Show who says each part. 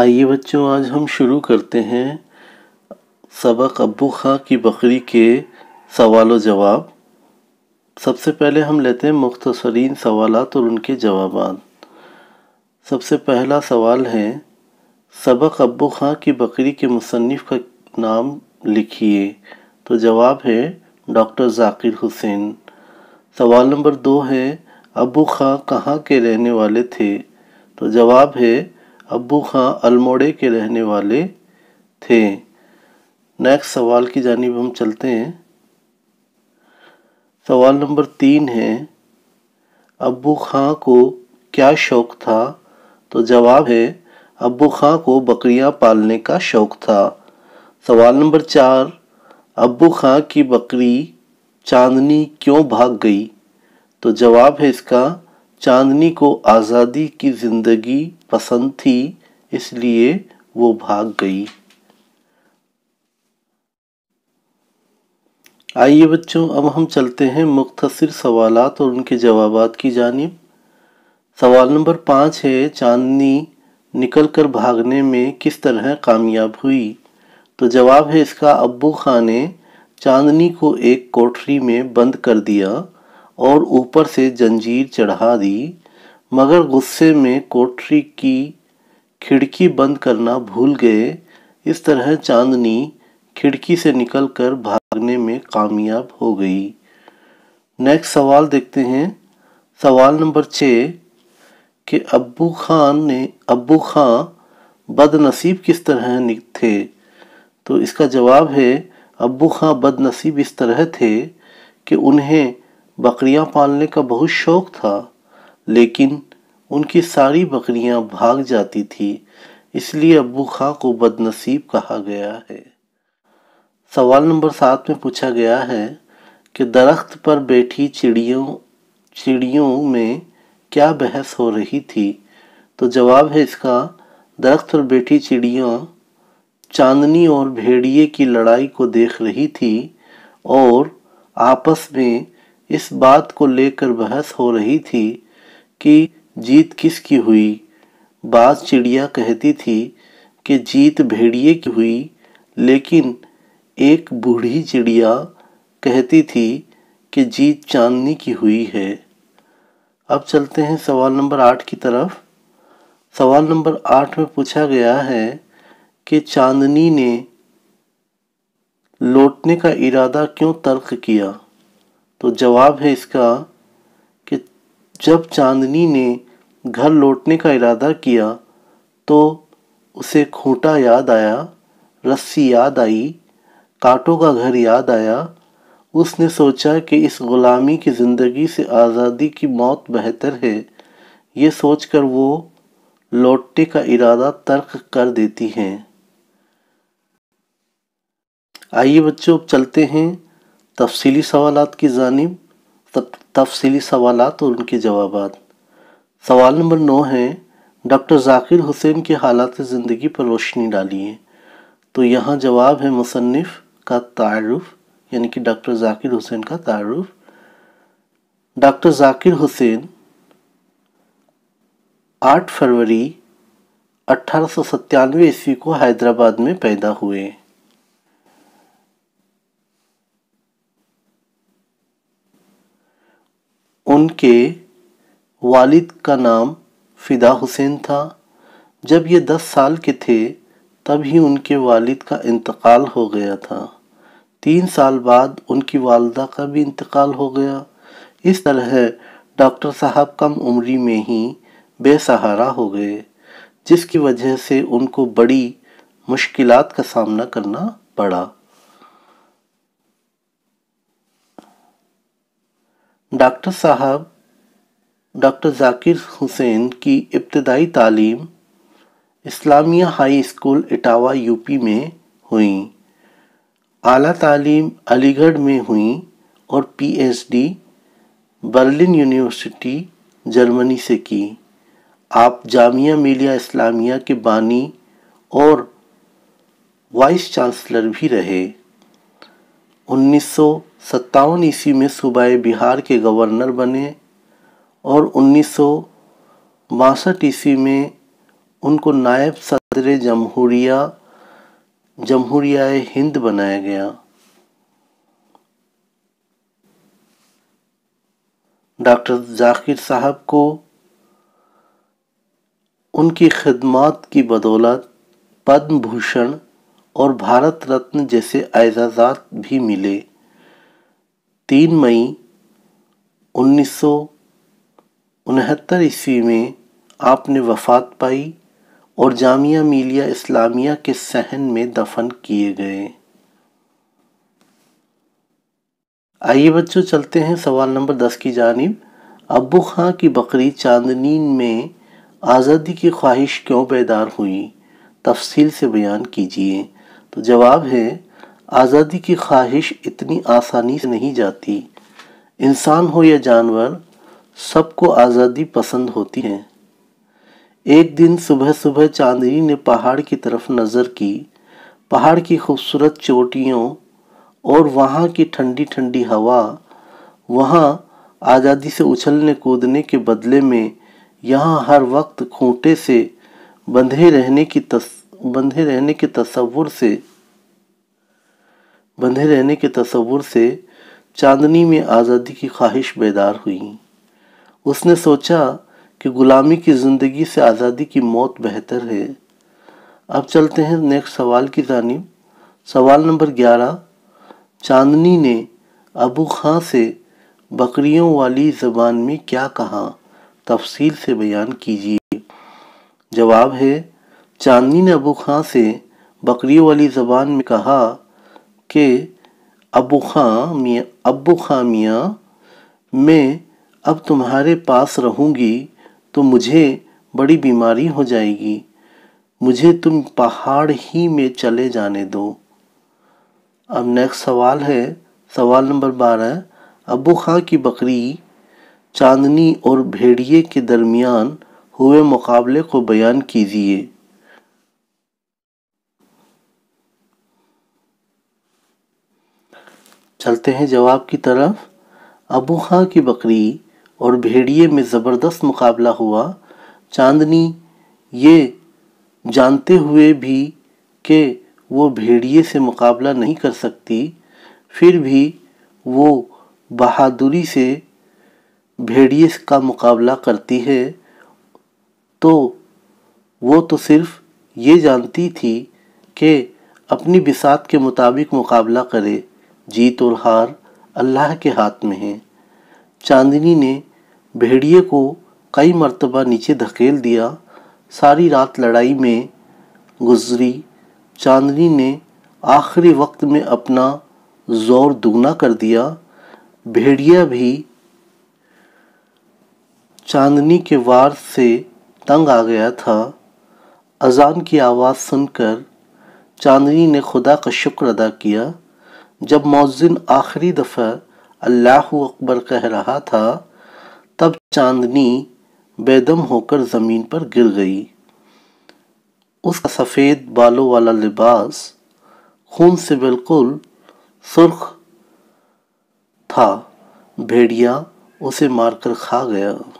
Speaker 1: आइए बच्चों आज हम शुरू करते हैं सबक अबू ख़ा की बकरी के सवाल जवाब सबसे पहले हम लेते हैं मुख्तसरीन सवाल और उनके जवाब सबसे पहला सवाल है सबक अबू ख़ा की बकरी के मुसनफ़ का नाम लिखिए तो जवाब है डॉक्टर जाकिर हुसैन सवाल नंबर दो है अबू ख़ा कहाँ के रहने वाले थे तो जवाब है अबू खां अल्मोड़े के रहने वाले थे नेक्स्ट सवाल की जानब हम चलते हैं सवाल नंबर तीन है अबू खां को क्या शौक़ था तो जवाब है अबू खां को बकरियां पालने का शौक़ था सवाल नंबर चार अबू खां की बकरी चांदनी क्यों भाग गई तो जवाब है इसका चांदनी को आज़ादी की ज़िंदगी पसंद थी इसलिए वो भाग गई आइए बच्चों अब हम चलते हैं मुख्तर सवाल और उनके जवाब की जानब सवाल नंबर पाँच है चांदनी निकल कर भागने में किस तरह कामयाब हुई तो जवाब है इसका अब्बू खान ने चांदनी को एक कोठरी में बंद कर दिया और ऊपर से जंजीर चढ़ा दी मगर गुस्से में कोठरी की खिड़की बंद करना भूल गए इस तरह चांदनी खिड़की से निकलकर भागने में कामयाब हो गई नेक्स्ट सवाल देखते हैं सवाल नंबर छः कि अब्बू खान ने अब्बू खां बदनसीब किस तरह थे तो इसका जवाब है अब्बू खां बदनसीब इस तरह थे कि उन्हें बकरियां पालने का बहुत शौक था लेकिन उनकी सारी बकरियां भाग जाती थी इसलिए अबू खां को बदनसीब कहा गया है सवाल नंबर सात में पूछा गया है कि दरख्त पर बैठी चिड़ियों चिड़ियों में क्या बहस हो रही थी तो जवाब है इसका दरख्त पर बैठी चिड़ियाँ चांदनी और भेड़िए की लड़ाई को देख रही थी और आपस में इस बात को लेकर बहस हो रही थी कि जीत किसकी हुई बाज चिड़िया कहती थी कि जीत भेड़िए की हुई लेकिन एक बूढ़ी चिड़िया कहती थी कि जीत चांदनी की हुई है अब चलते हैं सवाल नंबर आठ की तरफ सवाल नंबर आठ में पूछा गया है कि चांदनी ने लौटने का इरादा क्यों तर्क किया तो जवाब है इसका कि जब चांदनी ने घर लौटने का इरादा किया तो उसे खूंटा याद आया रस्सी याद आई कांटों का घर याद आया उसने सोचा कि इस ग़ुलामी की ज़िंदगी से आज़ादी की मौत बेहतर है ये सोचकर वो लौटने का इरादा तर्क कर देती हैं आइए बच्चों अब चलते हैं तफसीली सवाल की जानब तफसीली सवाल और उनके जवाब सवाल नंबर नौ है डॉक्टर जाकिर हुसैन के हालात ज़िंदगी पर रोशनी डालिए तो यहाँ जवाब है मुसनफ़ का तारफ़ यानी कि डॉक्टर जाकिर हुसैन का तारफ़ डॉक्टर जाकिर हुसैन 8 फरवरी अठारह ईस्वी को हैदराबाद में पैदा हुए उनके वालिद का नाम फ़िदा हुसैन था जब ये दस साल के थे तब ही उनके वालिद का इंतकाल हो गया था तीन साल बाद उनकी वालदा का भी इंतकाल हो गया इस तरह डॉक्टर साहब कम उम्री में ही बेसहारा हो गए जिसकी वजह से उनको बड़ी मुश्किलात का सामना करना पड़ा डॉक्टर साहब डॉक्टर जाकिर हुसैन की इब्तदाई तालीम Islamia high school Etawah UP में हुई आला तालीम अलीगढ़ में हुई और पीएचडी बर्लिन यूनिवर्सिटी जर्मनी से की आप जामिया मिलिया इस्लामिया के बानी और वाइस चांसलर भी रहे उन्नीस सौ सत्तावन ईस्वी में सूबाए बिहार के गवर्नर बने और उन्नीस सौ बासठ ईस्वी में उनको नायब सदर जमहूरिया जमहूरिया हिंद बनाया गया डॉक्टर जाकिर साहब को उनकी खदमात की बदौलत पद्म भूषण और भारत रत्न जैसे एजाजात भी मिले तीन मई उन्नीस सौ उनहत्तर ईस्वी में आपने वफात पाई और जामिया मिलिया इस्लामिया के सहन में दफन किए गए आइए बच्चों चलते हैं सवाल नंबर दस की जानब अबू खां की बकरी चांदनी में आज़ादी की ख्वाहिश क्यों बेदार हुई तफसील से बयान कीजिए तो जवाब है आज़ादी की ख्वाहिश इतनी आसानी से नहीं जाती इंसान हो या जानवर सबको आज़ादी पसंद होती है एक दिन सुबह सुबह चांदनी ने पहाड़ की तरफ नज़र की पहाड़ की खूबसूरत चोटियों और वहाँ की ठंडी ठंडी हवा वहाँ आज़ादी से उछलने कूदने के बदले में यहाँ हर वक्त खूंटे से बंधे रहने की तस बंधे रहने के तस्वुर से बंधे रहने के तस्वुर से चांदनी में आज़ादी की ख्वाहिश बेदार हुई उसने सोचा कि गुलामी की ज़िंदगी से आज़ादी की मौत बेहतर है अब चलते हैं नेक्स्ट सवाल की जानब सवाल नंबर ग्यारह चांदनी ने अबू खां से बकरियों वाली ज़बान में क्या कहा तफसील से बयान कीजिए जवाब है चांदनी ने अबू खां से बकरियों वाली ज़बान में कहा के अबू खामिया मैं अब तुम्हारे पास रहूँगी तो मुझे बड़ी बीमारी हो जाएगी मुझे तुम पहाड़ ही में चले जाने दो अब नेक्स्ट सवाल है सवाल नंबर बारह अबू खां की बकरी चांदनी और भेड़िए के दरमियान हुए मुकाबले को बयान कीजिए चलते हैं जवाब की तरफ अबू खां की बकरी और भेड़िए में ज़बरदस्त मुकाबला हुआ चांदनी ये जानते हुए भी कि वो भेड़िए से मुकाबला नहीं कर सकती फिर भी वो बहादुरी से भेड़िए का मुकाबला करती है तो वो तो सिर्फ ये जानती थी कि अपनी बिसात के मुताबिक मुकाबला करे जीत और हार अल्लाह के हाथ में है चांदनी ने भेड़िए को कई मरतबा नीचे धकेल दिया सारी रात लड़ाई में गुजरी चांदनी ने आखिरी वक्त में अपना जोर दुगना कर दिया भेड़िया भी चांदनी के वार से तंग आ गया था अजान की आवाज़ सुनकर चांदनी ने खुदा का शुक्र अदा किया जब मौजिन आखिरी दफ़ा अल्लाह अकबर कह रहा था तब चांदनी बेदम होकर ज़मीन पर गिर गई उसका सफ़ेद बालों वाला लिबास खून से बिल्कुल सुर्ख था भेड़िया उसे मारकर खा गया